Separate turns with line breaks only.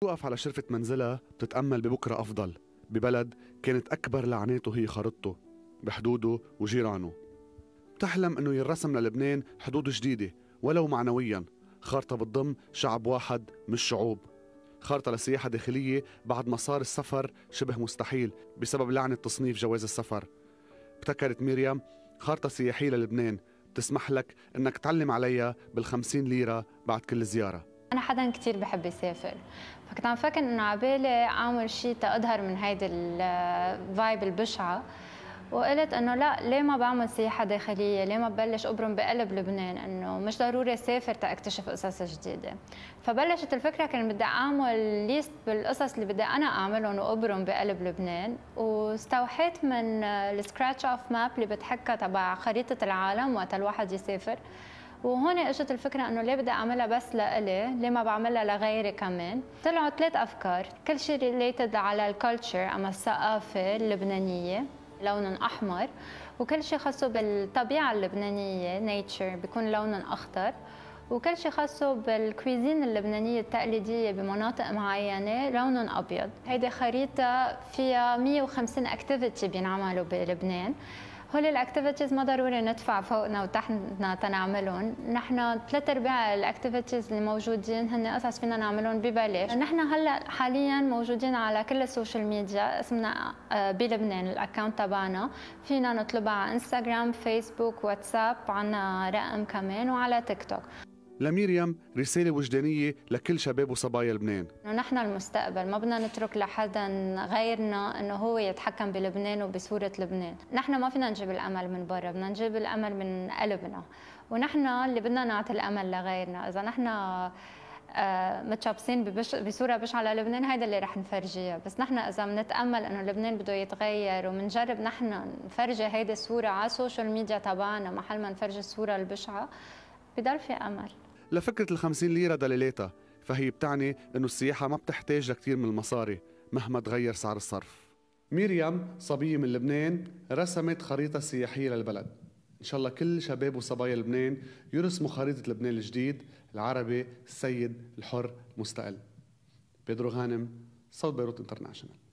بتوقف على شرفة منزلها بتتأمل ببكرة أفضل ببلد كانت أكبر لعناته هي خريطته بحدوده وجيرانه بتحلم أنه ينرسم للبنان حدود جديدة ولو معنويا خارطة بتضم شعب واحد مش شعوب خارطة لسياحة داخلية بعد ما صار السفر شبه مستحيل بسبب لعنة تصنيف جواز السفر ابتكرت مريم خارطة سياحية للبنان بتسمح لك انك تعلم عليها بالخمسين ليرة بعد كل زيارة
أنا حدا كثير بحب يسافر فكنت عم فكر إنه عبالي أعمل شيء تأظهر من هيدي الفايب البشعة وقلت انه لا ليه ما بعمل سياحه داخليه ليه ما ببلش ابرم بقلب لبنان انه مش ضروري اسافر تاكتشف قصص جديده فبلشت الفكره كان بدي اعمل ليست بالقصص اللي بدي انا اعملهم وابرم بقلب لبنان واستوحيت من السكراتش اوف ماب اللي بتحكى تبع خريطه العالم وقت الواحد يسافر وهون اجت الفكره انه ليه بدي اعملها بس لإلي ليه ما بعملها لغيري كمان طلعوا ثلاث افكار كل شيء ريليتد على الكالتشر اما الثقافه اللبنانيه لون احمر وكل شيء خاصه بالطبيعه اللبنانيه نيتشر بيكون لون اخضر وكل شيء خاصه بالكويزين اللبنانيه التقليديه بمناطق معينه لون ابيض هيدي خريطه فيها 150 اكتيفيتي بينعملوا بلبنان هول الاكتيفيتيز ما ضروري ندفع فوقنا وتحتنا تنعملهم نحن ثلاث ارباع الاكتيفيتيز اللي موجودين هن قصص فينا نعملهم ببلاش نحن هلا حاليا موجودين على كل السوشيال ميديا اسمنا آه، بلبنان الاكونت تبعنا فينا نطلبها على انستغرام فيسبوك واتساب عنا رقم كمان وعلى تيك توك
لميريام رسالة وجدانية لكل شباب وصبايا لبنان
إنه نحن المستقبل ما بدنا نترك لحدا غيرنا إنه هو يتحكم بلبنان وبصورة لبنان نحن ما فينا نجيب الأمل من برا بدنا نجيب الأمل من قلبنا ونحن اللي بدنا نعطي الأمل لغيرنا إذا نحن آه، متشابسين بصورة بصوره بشعه للبنان هيدا اللي رح نفرجيها بس نحن اذا بنتامل انه لبنان بده يتغير وبنجرب نحن نفرجي هيدي الصوره على السوشيال ميديا تبعنا محل ما نفرجي الصوره البشعه بضل في امل
لفكرة الخمسين ليرة دلالاتها فهي بتعني أنه السياحة ما بتحتاج لكتير من المصاري مهما تغير سعر الصرف ميريام صبية من لبنان رسمت خريطة سياحية للبلد إن شاء الله كل شباب وصبايا لبنان يرسموا خريطة لبنان الجديد العربي السيد الحر المستقل بيدرو غانم صوت بيروت انترناشونال